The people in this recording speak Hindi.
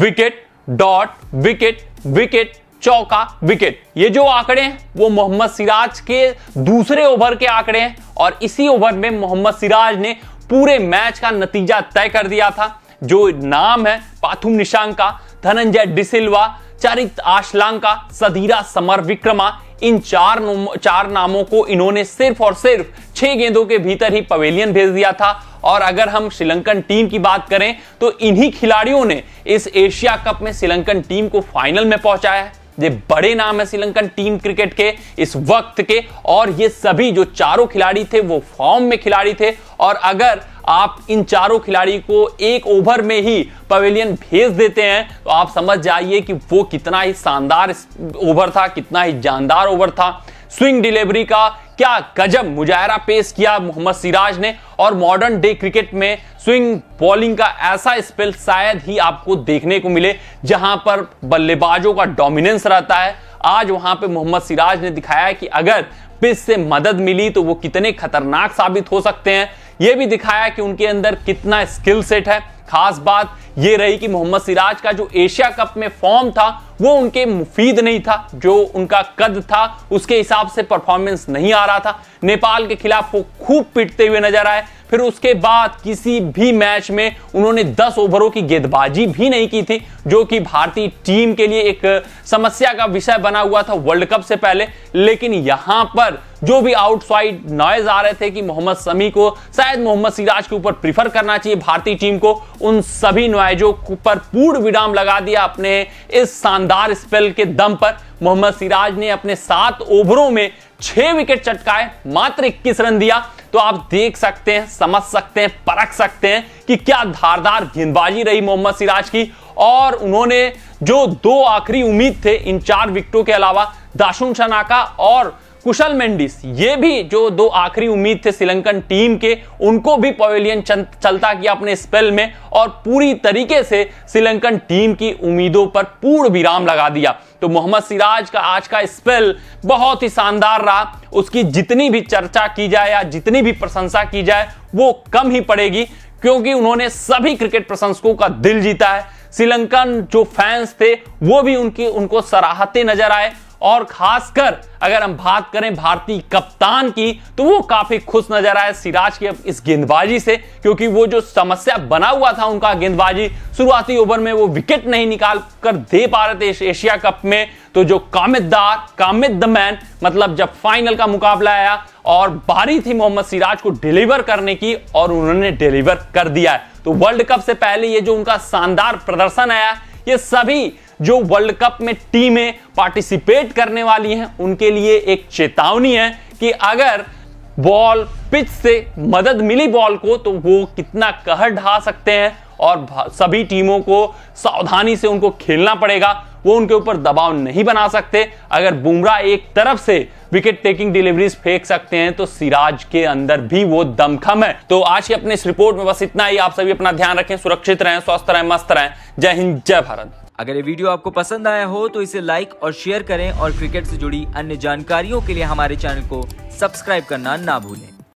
विकेट डॉट विकेट विकेट चौका विकेट ये जो आंकड़े हैं वो मोहम्मद सिराज के दूसरे ओवर के आंकड़े हैं और इसी ओवर में मोहम्मद सिराज ने पूरे मैच का नतीजा तय कर दिया था जो नाम है पाथुम निशांक का धनंजय डिसिल्वा चरित आशलांग का सदीरा समर विक्रमा इन चार चार नामों को इन्होंने सिर्फ और सिर्फ छह गेंदों के भीतर ही पवेलियन भेज दिया था और अगर हम श्रीलंकन टीम की बात करें तो इन्हीं खिलाड़ियों ने इस एशिया कप में श्रीलंकन टीम को फाइनल में पहुंचाया है ये बड़े नाम है श्रीलंकन टीम क्रिकेट के इस वक्त के और ये सभी जो चारों खिलाड़ी थे वो फॉर्म में खिलाड़ी थे और अगर आप इन चारों खिलाड़ी को एक ओवर में ही पवेलियन भेज देते हैं तो आप समझ जाइए कि वो कितना ही शानदार ओवर था कितना ही जानदार ओवर था स्विंग डिलीवरी का क्या गजब मुजाहरा पेश किया मोहम्मद सिराज ने और मॉडर्न डे क्रिकेट में स्विंग बॉलिंग का ऐसा स्पेल शायद ही आपको देखने को मिले जहां पर बल्लेबाजों का डोमिनेंस रहता है आज वहां पे मोहम्मद सिराज ने दिखाया कि अगर पिच से मदद मिली तो वो कितने खतरनाक साबित हो सकते हैं ये भी दिखाया कि उनके अंदर कितना स्किल सेट है खास बात यह रही कि मोहम्मद सिराज का जो एशिया कप में फॉर्म था वो उनके मुफीद नहीं था जो उनका कद था उसके हिसाब से परफॉर्मेंस नहीं आ रहा था नेपाल के खिलाफ वो खूब पिटते हुए नजर आए फिर उसके बाद किसी भी मैच में उन्होंने 10 ओवरों की गेंदबाजी भी नहीं की थी जो कि भारतीय टीम के लिए एक समस्या का विषय बना हुआ था वर्ल्ड कप से पहले लेकिन यहां पर जो भी आउटसाइड नॉइज आ रहे थे कि मोहम्मद समी को शायद मोहम्मद सिराज के ऊपर प्रीफर करना चाहिए भारतीय टीम को उन सभी नॉइजों पर पूर्ण विराम लगा दिया अपने इस शानदार स्पेल के दम पर मोहम्मद सिराज ने अपने सात ओवरों में छह विकेट चटकाए मात्र इक्कीस रन दिया तो आप देख सकते हैं समझ सकते हैं परख सकते हैं कि क्या धारदार गेंदबाजी रही मोहम्मद सिराज की और उन्होंने जो दो आखिरी उम्मीद थे इन चार विकेटों के अलावा दाशुन शनाका और कुशल मेंडिस ये भी जो दो आखिरी उम्मीद थे श्रीलंकन टीम के उनको भी पवेलियन चलता किया अपने स्पेल में और पूरी तरीके से श्रीलंकन टीम की उम्मीदों पर पूर्ण विराम लगा दिया तो मोहम्मद सिराज का आज का स्पेल बहुत ही शानदार रहा उसकी जितनी भी चर्चा की जाए या जितनी भी प्रशंसा की जाए वो कम ही पड़ेगी क्योंकि उन्होंने सभी क्रिकेट प्रशंसकों का दिल जीता है श्रीलंकन जो फैंस थे वो भी उनकी उनको सराहते नजर आए और खासकर अगर हम बात करें भारतीय कप्तान की तो वो काफी खुश नजर आए सिराज की इस गेंदबाजी से क्योंकि वो जो समस्या बना हुआ था उनका गेंदबाजी शुरुआती ओवर में वो विकेट नहीं निकाल कर दे पा रहे थे एशिया कप में तो जो कामिदार कामिद द मैन मतलब जब फाइनल का मुकाबला आया और बारी थी मोहम्मद सिराज को डिलीवर करने की और उन्होंने डिलीवर कर दिया तो वर्ल्ड कप से पहले ये जो उनका शानदार प्रदर्शन आया ये सभी जो वर्ल्ड कप में टीमें पार्टिसिपेट करने वाली हैं उनके लिए एक चेतावनी है कि अगर बॉल पिच से मदद मिली बॉल को तो वो कितना कहर ढा सकते हैं और सभी टीमों को सावधानी से उनको खेलना पड़ेगा वो उनके ऊपर दबाव नहीं बना सकते अगर बुमराह एक तरफ से विकेट टेकिंग डिलीवरीज फेंक सकते हैं तो सिराज के अंदर भी वो दमखम है तो आज की अपने इस रिपोर्ट में बस इतना ही आप सभी अपना ध्यान रखें सुरक्षित रहें स्वस्थ रहें मस्त रहें जय हिंद जय भारत अगर ये वीडियो आपको पसंद आया हो तो इसे लाइक और शेयर करें और क्रिकेट से जुड़ी अन्य जानकारियों के लिए हमारे चैनल को सब्सक्राइब करना ना भूलें